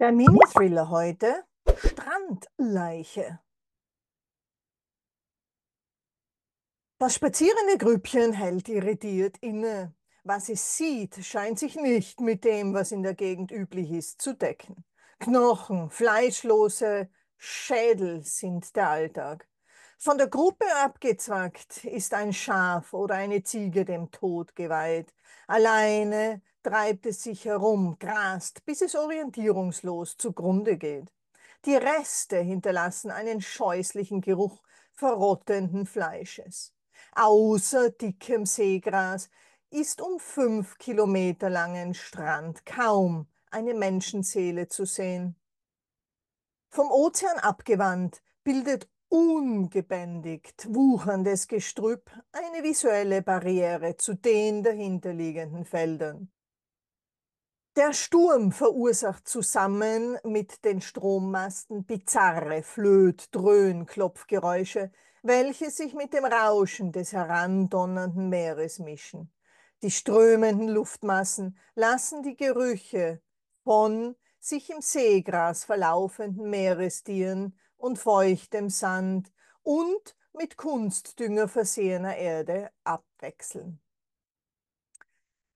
Der Mini-Thriller heute: Strandleiche. Das spazierende Grüppchen hält irritiert inne. Was es sieht, scheint sich nicht mit dem, was in der Gegend üblich ist, zu decken. Knochen, fleischlose Schädel sind der Alltag. Von der Gruppe abgezwackt ist ein Schaf oder eine Ziege dem Tod geweiht. Alleine treibt es sich herum, grast, bis es orientierungslos zugrunde geht. Die Reste hinterlassen einen scheußlichen Geruch verrottenden Fleisches. Außer dickem Seegras ist um fünf Kilometer langen Strand kaum eine Menschenseele zu sehen. Vom Ozean abgewandt bildet ungebändigt wucherndes Gestrüpp eine visuelle Barriere zu den dahinterliegenden Feldern. Der Sturm verursacht zusammen mit den Strommasten bizarre Flöt-, Dröhn-, Klopfgeräusche, welche sich mit dem Rauschen des herandonnernden Meeres mischen. Die strömenden Luftmassen lassen die Gerüche von sich im Seegras verlaufenden Meerestieren und feuchtem Sand und mit Kunstdünger versehener Erde abwechseln.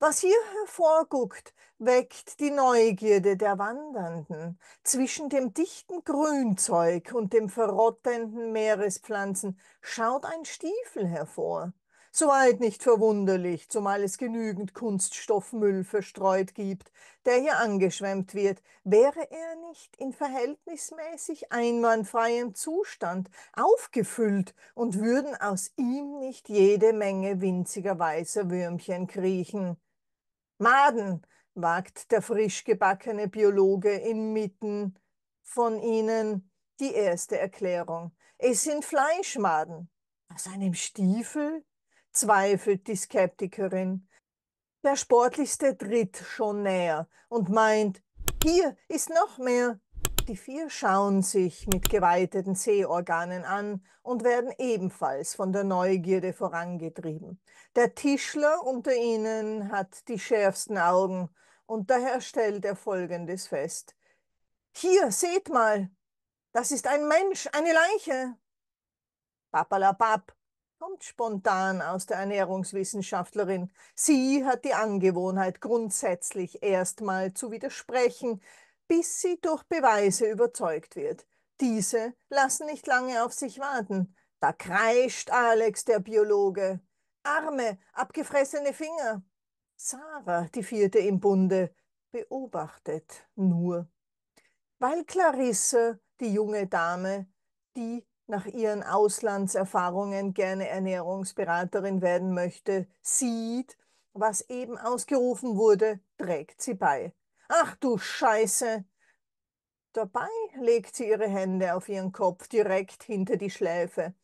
Was hier hervorguckt, weckt die Neugierde der Wandernden. Zwischen dem dichten Grünzeug und dem verrottenden Meerespflanzen schaut ein Stiefel hervor. Soweit nicht verwunderlich, zumal es genügend Kunststoffmüll verstreut gibt, der hier angeschwemmt wird, wäre er nicht in verhältnismäßig einwandfreiem Zustand aufgefüllt und würden aus ihm nicht jede Menge winziger weißer Würmchen kriechen. Maden, wagt der frischgebackene Biologe inmitten von ihnen die erste Erklärung. Es sind Fleischmaden. Aus einem Stiefel? zweifelt die Skeptikerin. Der Sportlichste tritt schon näher und meint, hier ist noch mehr. Die vier schauen sich mit geweiteten Sehorganen an und werden ebenfalls von der Neugierde vorangetrieben. Der Tischler unter ihnen hat die schärfsten Augen und daher stellt er Folgendes fest. Hier, seht mal, das ist ein Mensch, eine Leiche. Papalapap, kommt spontan aus der Ernährungswissenschaftlerin. Sie hat die Angewohnheit, grundsätzlich erstmal zu widersprechen, bis sie durch Beweise überzeugt wird. Diese lassen nicht lange auf sich warten. Da kreischt Alex, der Biologe. Arme, abgefressene Finger. Sarah, die vierte im Bunde, beobachtet nur. Weil Clarisse, die junge Dame, die nach ihren Auslandserfahrungen gerne Ernährungsberaterin werden möchte, sieht, was eben ausgerufen wurde, trägt sie bei. Ach du Scheiße! Dabei legt sie ihre Hände auf ihren Kopf direkt hinter die Schläfe.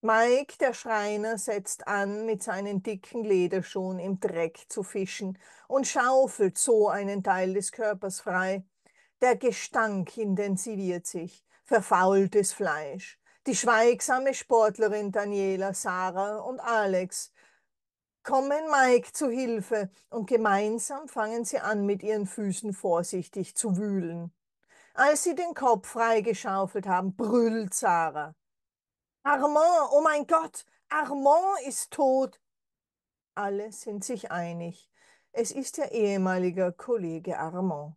Mike, der Schreiner, setzt an, mit seinen dicken Lederschuhen im Dreck zu fischen und schaufelt so einen Teil des Körpers frei. Der Gestank intensiviert sich, verfaultes Fleisch. Die schweigsame Sportlerin Daniela, Sarah und Alex kommen Mike zu Hilfe und gemeinsam fangen sie an, mit ihren Füßen vorsichtig zu wühlen. Als sie den Kopf freigeschaufelt haben, brüllt Sarah. Armand, oh mein Gott, Armand ist tot. Alle sind sich einig. Es ist der ehemalige Kollege Armand.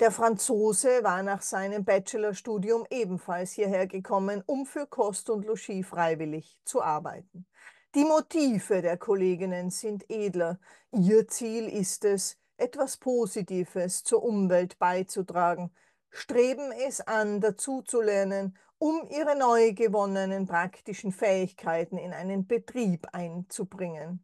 Der Franzose war nach seinem Bachelorstudium ebenfalls hierher gekommen, um für Kost und Logis freiwillig zu arbeiten. Die Motive der Kolleginnen sind edler. Ihr Ziel ist es, etwas Positives zur Umwelt beizutragen, streben es an, dazuzulernen, um ihre neu gewonnenen praktischen Fähigkeiten in einen Betrieb einzubringen.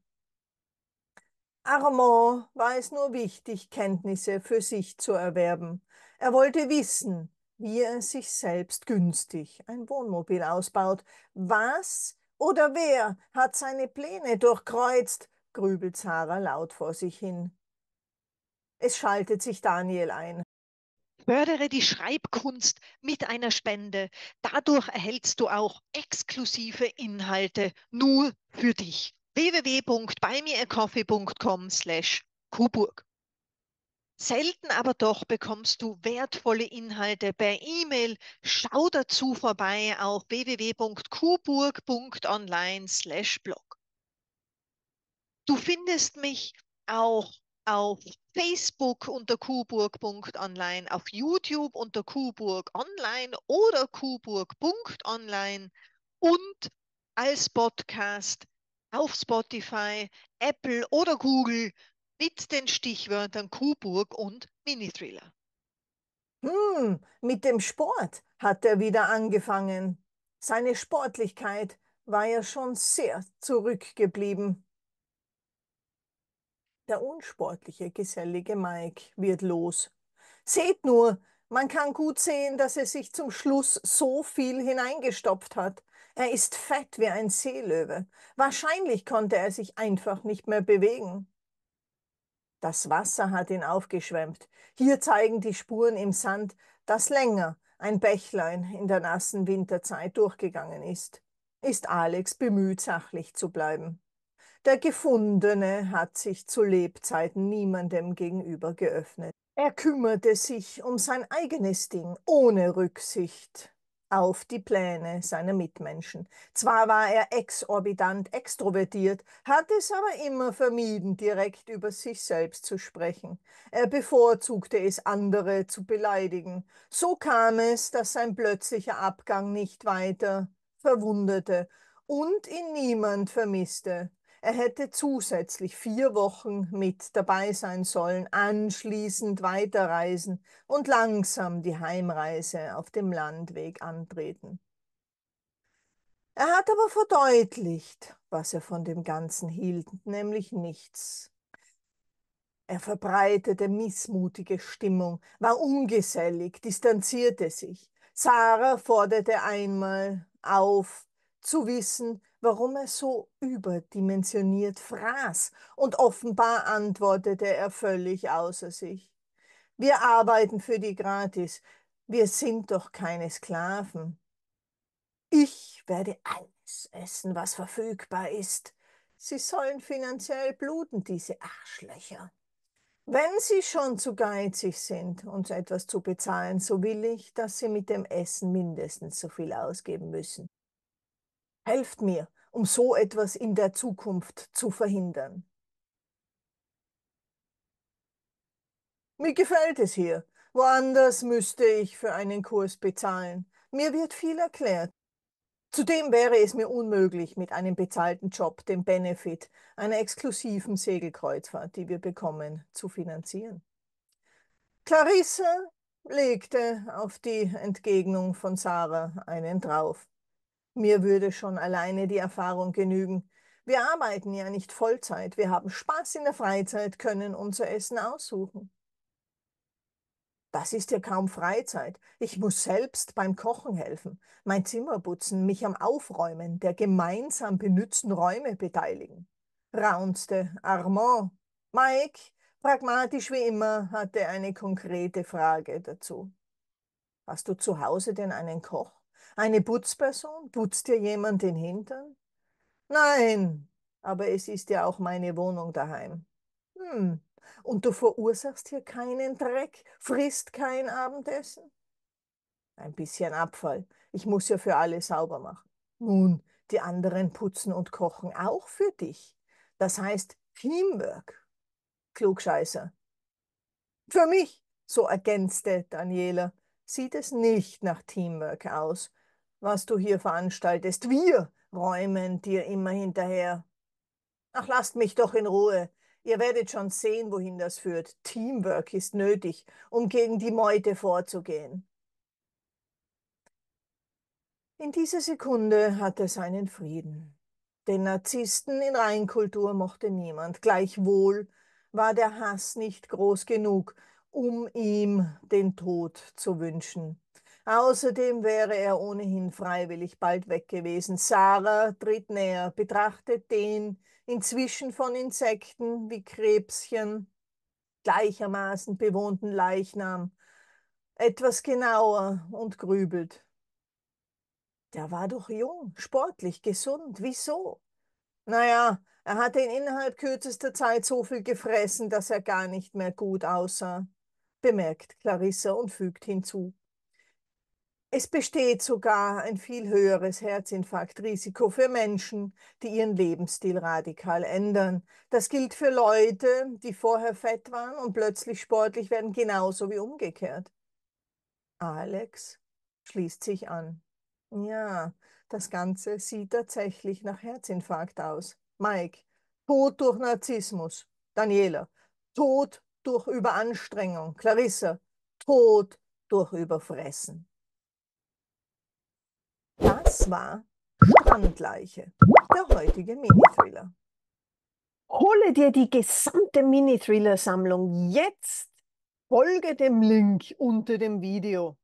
Armand war es nur wichtig, Kenntnisse für sich zu erwerben. Er wollte wissen, wie er sich selbst günstig ein Wohnmobil ausbaut, was oder wer hat seine Pläne durchkreuzt? grübelt Sarah laut vor sich hin. Es schaltet sich Daniel ein. Fördere die Schreibkunst mit einer Spende. Dadurch erhältst du auch exklusive Inhalte nur für dich. www.beimeacoffee.com slash Coburg Selten aber doch bekommst du wertvolle Inhalte per E-Mail. Schau dazu vorbei auf www.kuburg.online/blog. Du findest mich auch auf Facebook unter kuburg.online, auf YouTube unter kuburg.online oder kuburg.online und als Podcast auf Spotify, Apple oder Google mit den Stichwörtern Kuhburg und Minithriller. Hm, mit dem Sport hat er wieder angefangen. Seine Sportlichkeit war ja schon sehr zurückgeblieben. Der unsportliche, gesellige Mike wird los. Seht nur, man kann gut sehen, dass er sich zum Schluss so viel hineingestopft hat. Er ist fett wie ein Seelöwe. Wahrscheinlich konnte er sich einfach nicht mehr bewegen. Das Wasser hat ihn aufgeschwemmt. Hier zeigen die Spuren im Sand, dass länger ein Bächlein in der nassen Winterzeit durchgegangen ist. Ist Alex bemüht, sachlich zu bleiben. Der Gefundene hat sich zu Lebzeiten niemandem gegenüber geöffnet. Er kümmerte sich um sein eigenes Ding ohne Rücksicht auf die Pläne seiner Mitmenschen. Zwar war er exorbitant extrovertiert, hat es aber immer vermieden, direkt über sich selbst zu sprechen. Er bevorzugte es, andere zu beleidigen. So kam es, dass sein plötzlicher Abgang nicht weiter verwundete und ihn niemand vermisste. Er hätte zusätzlich vier Wochen mit dabei sein sollen, anschließend weiterreisen und langsam die Heimreise auf dem Landweg antreten. Er hat aber verdeutlicht, was er von dem Ganzen hielt, nämlich nichts. Er verbreitete missmutige Stimmung, war ungesellig, distanzierte sich. Sarah forderte einmal auf, zu wissen, warum er so überdimensioniert fraß, und offenbar antwortete er völlig außer sich. Wir arbeiten für die gratis, wir sind doch keine Sklaven. Ich werde alles essen, was verfügbar ist. Sie sollen finanziell bluten, diese Arschlöcher. Wenn Sie schon zu geizig sind, uns etwas zu bezahlen, so will ich, dass Sie mit dem Essen mindestens so viel ausgeben müssen. Helft mir, um so etwas in der Zukunft zu verhindern. Mir gefällt es hier. Woanders müsste ich für einen Kurs bezahlen. Mir wird viel erklärt. Zudem wäre es mir unmöglich, mit einem bezahlten Job den Benefit einer exklusiven Segelkreuzfahrt, die wir bekommen, zu finanzieren. Clarissa legte auf die Entgegnung von Sarah einen drauf. Mir würde schon alleine die Erfahrung genügen. Wir arbeiten ja nicht Vollzeit, wir haben Spaß in der Freizeit, können unser Essen aussuchen. Das ist ja kaum Freizeit. Ich muss selbst beim Kochen helfen, mein Zimmer putzen, mich am Aufräumen der gemeinsam benützten Räume beteiligen. Raunste Armand. Mike, pragmatisch wie immer, hatte eine konkrete Frage dazu. Hast du zu Hause denn einen Koch? Eine Putzperson? Putzt dir jemand den Hintern? Nein, aber es ist ja auch meine Wohnung daheim. Hm, und du verursachst hier keinen Dreck, frisst kein Abendessen? Ein bisschen Abfall. Ich muss ja für alle sauber machen. Nun, die anderen putzen und kochen auch für dich. Das heißt Teamwork. Klugscheißer. Für mich, so ergänzte Daniela, sieht es nicht nach Teamwork aus, was du hier veranstaltest. Wir räumen dir immer hinterher. Ach, lasst mich doch in Ruhe. Ihr werdet schon sehen, wohin das führt. Teamwork ist nötig, um gegen die Meute vorzugehen. In dieser Sekunde hat er seinen Frieden. Den Narzissten in Reinkultur mochte niemand. Gleichwohl war der Hass nicht groß genug, um ihm den Tod zu wünschen. Außerdem wäre er ohnehin freiwillig bald weg gewesen. Sarah tritt näher, betrachtet den, inzwischen von Insekten wie Krebschen, gleichermaßen bewohnten Leichnam etwas genauer und grübelt. Der war doch jung, sportlich, gesund. Wieso? Naja, er hatte in innerhalb kürzester Zeit so viel gefressen, dass er gar nicht mehr gut aussah, bemerkt Clarissa und fügt hinzu. Es besteht sogar ein viel höheres Herzinfarktrisiko für Menschen, die ihren Lebensstil radikal ändern. Das gilt für Leute, die vorher fett waren und plötzlich sportlich werden, genauso wie umgekehrt. Alex schließt sich an. Ja, das Ganze sieht tatsächlich nach Herzinfarkt aus. Mike, Tod durch Narzissmus. Daniela, Tod durch Überanstrengung. Clarissa, Tod durch Überfressen. Das war Strandleiche, der heutige Mini-Thriller. Hole dir die gesamte Mini-Thriller-Sammlung jetzt. Folge dem Link unter dem Video.